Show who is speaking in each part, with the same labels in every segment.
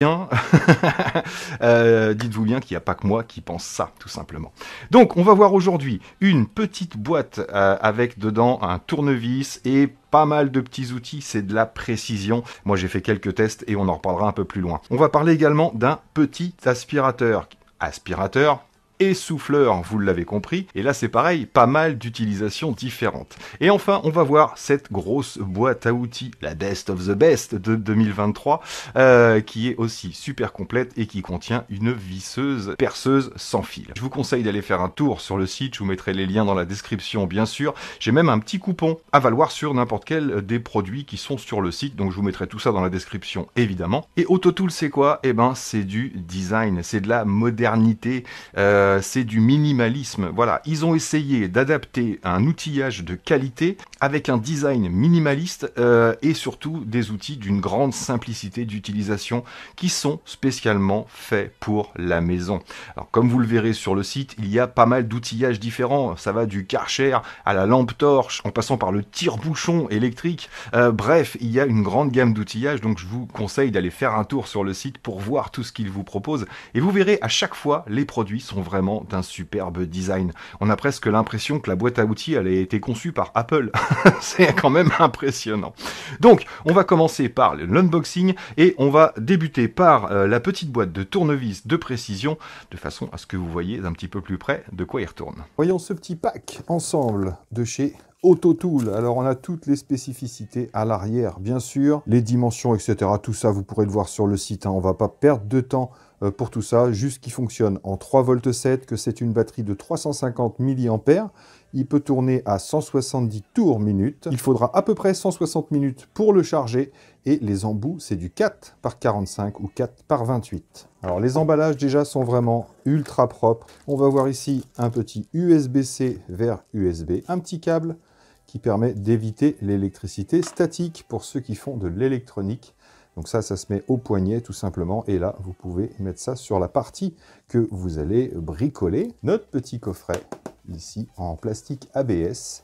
Speaker 1: bien, euh, dites-vous bien qu'il n'y a pas que moi qui pense ça, tout simplement. Donc, on va voir aujourd'hui une petite boîte euh, avec dedans un tournevis et pas mal de petits outils, c'est de la précision. Moi, j'ai fait quelques tests et on en reparlera un peu plus loin. On va parler également d'un petit aspirateur. Aspirateur, et souffleur, vous l'avez compris. Et là, c'est pareil, pas mal d'utilisations différentes. Et enfin, on va voir cette grosse boîte à outils, la Best of the Best de 2023, euh, qui est aussi super complète et qui contient une visseuse perceuse sans fil. Je vous conseille d'aller faire un tour sur le site, je vous mettrai les liens dans la description, bien sûr. J'ai même un petit coupon à valoir sur n'importe quel des produits qui sont sur le site, donc je vous mettrai tout ça dans la description, évidemment. Et AutoTool, c'est quoi Eh ben, c'est du design, c'est de la modernité. Euh, euh, c'est du minimalisme. Voilà, ils ont essayé d'adapter un outillage de qualité avec un design minimaliste euh, et surtout des outils d'une grande simplicité d'utilisation qui sont spécialement faits pour la maison. Alors comme vous le verrez sur le site, il y a pas mal d'outillages différents. Ça va du Karcher à la lampe torche, en passant par le tire-bouchon électrique. Euh, bref, il y a une grande gamme d'outillages, donc je vous conseille d'aller faire un tour sur le site pour voir tout ce qu'ils vous proposent. Et vous verrez, à chaque fois, les produits sont vraiment d'un superbe design. On a presque l'impression que la boîte à outils elle a été conçue par Apple. c'est quand même impressionnant. Donc, on va commencer par l'unboxing et on va débuter par euh, la petite boîte de tournevis de précision de façon à ce que vous voyez un petit peu plus près de quoi il retourne. Voyons ce petit pack ensemble de chez Autotool. Alors, on a toutes les spécificités à l'arrière, bien sûr, les dimensions, etc. Tout ça, vous pourrez le voir sur le site. Hein. On va pas perdre de temps euh, pour tout ça, juste qu'il fonctionne en 3,7 V, que c'est une batterie de 350 mAh. Il peut tourner à 170 tours minute. Il faudra à peu près 160 minutes pour le charger. Et les embouts, c'est du 4 par 45 ou 4 par 28. Alors les emballages déjà sont vraiment ultra propres. On va voir ici un petit USB-C vers USB, un petit câble qui permet d'éviter l'électricité statique pour ceux qui font de l'électronique. Donc ça, ça se met au poignet tout simplement. Et là, vous pouvez mettre ça sur la partie que vous allez bricoler. Notre petit coffret ici en plastique ABS.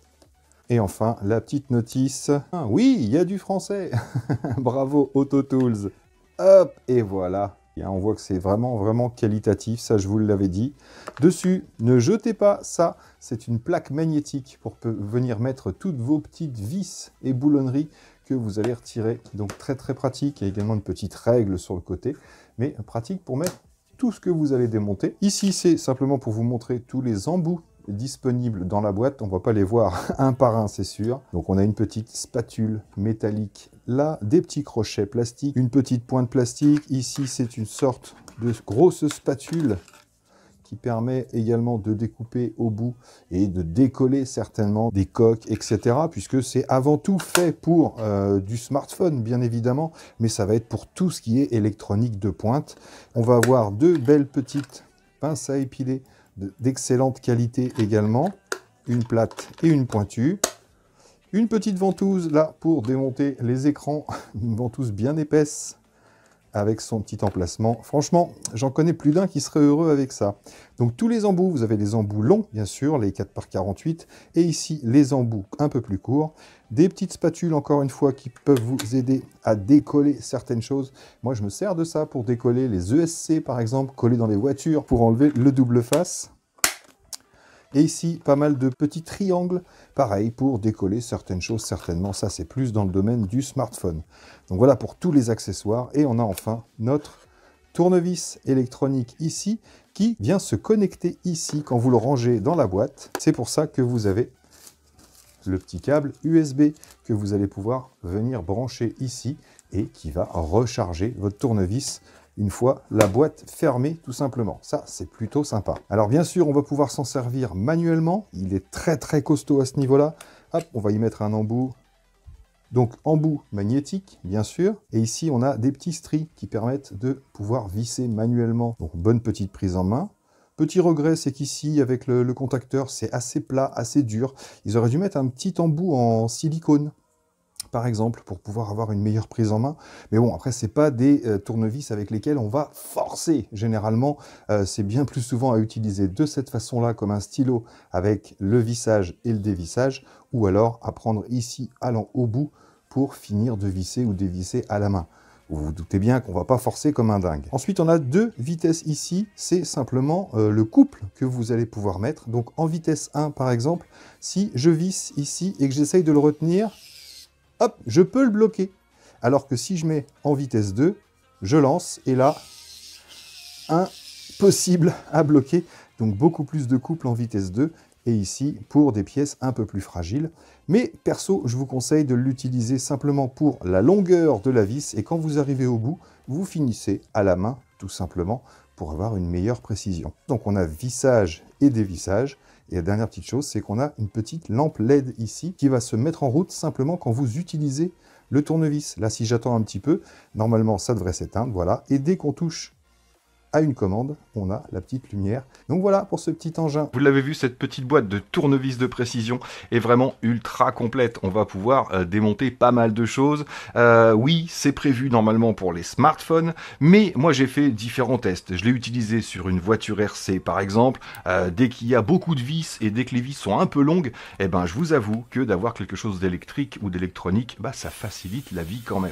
Speaker 1: Et enfin, la petite notice. Ah oui, il y a du français Bravo Tools. Hop, et voilà on voit que c'est vraiment, vraiment qualitatif, ça je vous l'avais dit. Dessus, ne jetez pas ça, c'est une plaque magnétique pour venir mettre toutes vos petites vis et boulonneries que vous allez retirer. Donc très très pratique, il y a également une petite règle sur le côté, mais pratique pour mettre tout ce que vous allez démonter. Ici, c'est simplement pour vous montrer tous les embouts disponibles dans la boîte. On ne va pas les voir un par un, c'est sûr. Donc on a une petite spatule métallique là, des petits crochets plastiques, une petite pointe plastique. Ici, c'est une sorte de grosse spatule qui permet également de découper au bout et de décoller certainement des coques, etc. Puisque c'est avant tout fait pour euh, du smartphone, bien évidemment, mais ça va être pour tout ce qui est électronique de pointe. On va avoir deux belles petites pinces à épiler d'excellente qualité également, une plate et une pointue. Une petite ventouse là pour démonter les écrans, une ventouse bien épaisse avec son petit emplacement. Franchement, j'en connais plus d'un qui serait heureux avec ça. Donc tous les embouts, vous avez les embouts longs, bien sûr, les 4 par 48, et ici les embouts un peu plus courts. Des petites spatules, encore une fois, qui peuvent vous aider à décoller certaines choses. Moi, je me sers de ça pour décoller les ESC, par exemple, collés dans les voitures, pour enlever le double face. Et ici, pas mal de petits triangles, pareil, pour décoller certaines choses, certainement. Ça, c'est plus dans le domaine du smartphone. Donc voilà pour tous les accessoires. Et on a enfin notre tournevis électronique ici, qui vient se connecter ici quand vous le rangez dans la boîte. C'est pour ça que vous avez le petit câble USB que vous allez pouvoir venir brancher ici et qui va recharger votre tournevis une fois la boîte fermée tout simplement. Ça, c'est plutôt sympa. Alors bien sûr, on va pouvoir s'en servir manuellement. Il est très très costaud à ce niveau-là. Hop, on va y mettre un embout. Donc embout magnétique, bien sûr. Et ici, on a des petits stries qui permettent de pouvoir visser manuellement. Donc bonne petite prise en main. Petit regret, c'est qu'ici, avec le, le contacteur, c'est assez plat, assez dur. Ils auraient dû mettre un petit embout en silicone par exemple, pour pouvoir avoir une meilleure prise en main. Mais bon, après, c'est pas des euh, tournevis avec lesquels on va forcer. Généralement, euh, c'est bien plus souvent à utiliser de cette façon-là, comme un stylo avec le vissage et le dévissage, ou alors à prendre ici, allant au bout, pour finir de visser ou dévisser à la main. Vous vous doutez bien qu'on ne va pas forcer comme un dingue. Ensuite, on a deux vitesses ici. C'est simplement euh, le couple que vous allez pouvoir mettre. Donc en vitesse 1, par exemple, si je visse ici et que j'essaye de le retenir, hop, je peux le bloquer. Alors que si je mets en vitesse 2, je lance, et là, impossible à bloquer. Donc beaucoup plus de couple en vitesse 2, et ici pour des pièces un peu plus fragiles. Mais perso, je vous conseille de l'utiliser simplement pour la longueur de la vis, et quand vous arrivez au bout, vous finissez à la main, tout simplement, pour avoir une meilleure précision. Donc on a vissage et dévissage. Et la dernière petite chose, c'est qu'on a une petite lampe LED ici qui va se mettre en route simplement quand vous utilisez le tournevis. Là, si j'attends un petit peu, normalement, ça devrait s'éteindre, voilà. Et dès qu'on touche à une commande, on a la petite lumière. Donc voilà pour ce petit engin. Vous l'avez vu, cette petite boîte de tournevis de précision est vraiment ultra complète. On va pouvoir euh, démonter pas mal de choses. Euh, oui, c'est prévu normalement pour les smartphones, mais moi j'ai fait différents tests. Je l'ai utilisé sur une voiture RC par exemple. Euh, dès qu'il y a beaucoup de vis et dès que les vis sont un peu longues, eh ben je vous avoue que d'avoir quelque chose d'électrique ou d'électronique, bah ça facilite la vie quand même.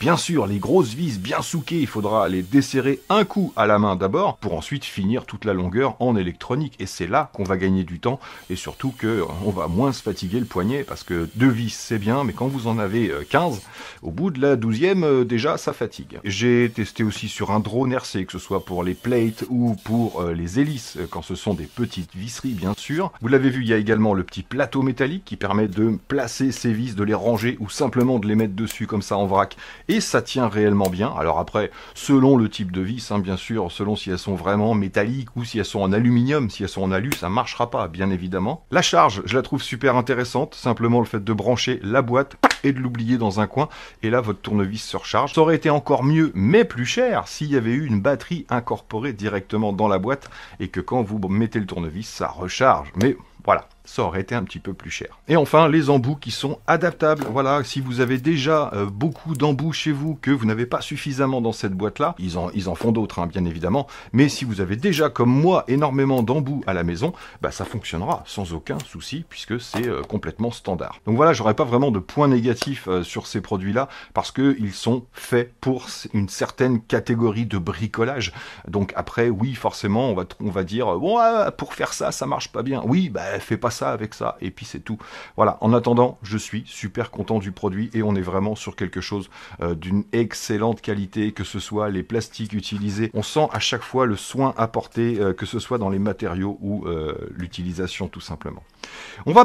Speaker 1: Bien sûr, les grosses vis bien souquées, il faudra les desserrer un coup à la main d'abord pour en ensuite finir toute la longueur en électronique. Et c'est là qu'on va gagner du temps et surtout qu'on euh, va moins se fatiguer le poignet parce que deux vis c'est bien, mais quand vous en avez 15, euh, au bout de la douzième, euh, déjà ça fatigue. J'ai testé aussi sur un drone RC, que ce soit pour les plates ou pour les hélices, quand ce sont des petites visseries bien sûr. Vous l'avez vu, il y a également le petit plateau métallique qui permet de placer ces vis, de les ranger ou simplement de les mettre dessus comme ça en vrac. Et ça tient réellement bien. Alors après, selon le type de vis, hein, bien sûr, selon si elles sont vraies métallique ou si elles sont en aluminium, si elles sont en alu, ça marchera pas, bien évidemment. La charge, je la trouve super intéressante. Simplement le fait de brancher la boîte et de l'oublier dans un coin. Et là, votre tournevis se recharge. Ça aurait été encore mieux, mais plus cher, s'il y avait eu une batterie incorporée directement dans la boîte et que quand vous mettez le tournevis, ça recharge. Mais voilà, ça aurait été un petit peu plus cher. Et enfin, les embouts qui sont adaptables. Voilà, si vous avez déjà euh, beaucoup d'embouts chez vous, que vous n'avez pas suffisamment dans cette boîte-là, ils en, font d'autres, hein, bien évidemment, mais si vous avez déjà, comme moi, énormément d'embouts à la maison, bah, ça fonctionnera sans aucun souci, puisque c'est euh, complètement standard. Donc voilà, j'aurais pas vraiment de points négatifs euh, sur ces produits-là, parce qu'ils sont faits pour une certaine catégorie de bricolage. Donc après, oui, forcément, on va, dire, pour faire ça, ça marche pas bien. Oui, bah fait pas ça avec ça, et puis c'est tout. Voilà, en attendant, je suis super content du produit et on est vraiment sur quelque chose euh, d'une excellente qualité, que ce soit les plastiques utilisés. On sent à chaque fois le soin apporté, euh, que ce soit dans les matériaux ou euh, l'utilisation tout simplement. On va